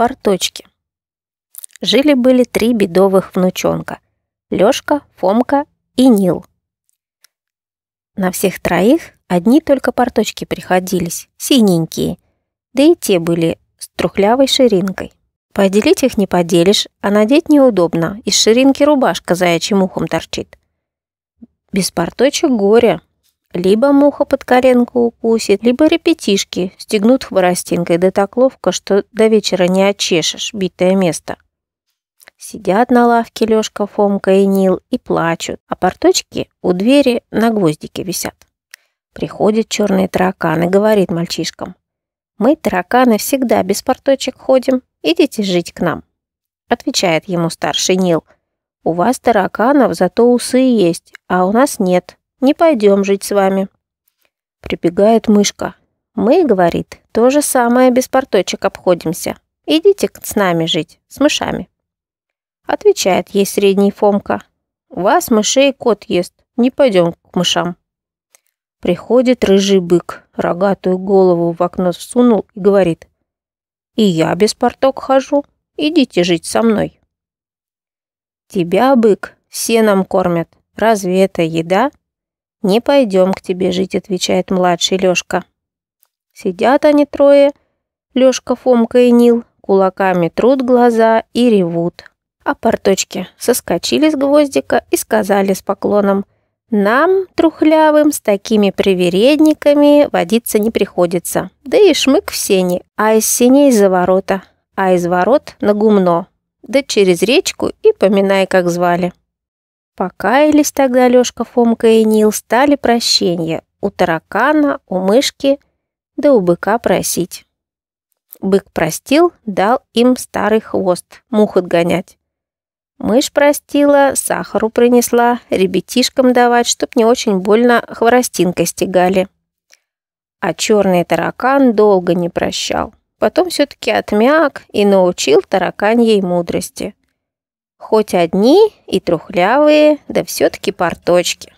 Порточки. Жили-были три бедовых внучонка – Лёшка, Фомка и Нил. На всех троих одни только порточки приходились, синенькие, да и те были с трухлявой ширинкой. Поделить их не поделишь, а надеть неудобно, из ширинки рубашка заячьим ухом торчит. Без порточек горе – либо муха под коленку укусит, либо репетишки стегнут хворостинкой, да так ловко, что до вечера не очешешь битое место. Сидят на лавке Лёшка, Фомка и Нил и плачут, а порточки у двери на гвоздике висят. Приходит черный таракан и говорит мальчишкам, «Мы, тараканы, всегда без порточек ходим, идите жить к нам». Отвечает ему старший Нил, «У вас, тараканов, зато усы есть, а у нас нет, не пойдем жить с вами». Прибегает мышка. «Мы, — говорит, — то же самое без порточек обходимся. Идите с нами жить, с мышами». Отвечает ей средний Фомка. «Вас мышей кот ест, не пойдем к мышам». Приходит рыжий бык, рогатую голову в окно всунул и говорит. «И я без порток хожу, идите жить со мной». «Тебя, бык, все нам кормят, разве это еда?» «Не пойдем к тебе жить», — отвечает младший Лешка. Сидят они трое, Лешка, Фомка и Нил, кулаками трут глаза и ревут. А порточки соскочили с гвоздика и сказали с поклоном, «Нам, трухлявым, с такими привередниками водиться не приходится, да и шмык в сене, а из сеней за ворота, а из ворот на гумно, да через речку и поминай, как звали». Покаялись тогда Лёшка, Фомка и Нил, стали прощения у таракана, у мышки, да у быка просить. Бык простил, дал им старый хвост, мух отгонять. Мышь простила, сахару принесла, ребятишкам давать, чтоб не очень больно хворостинкой стегали. А черный таракан долго не прощал. Потом все-таки отмяк и научил тараканьей мудрости. Хоть одни и трухлявые, да все-таки порточки.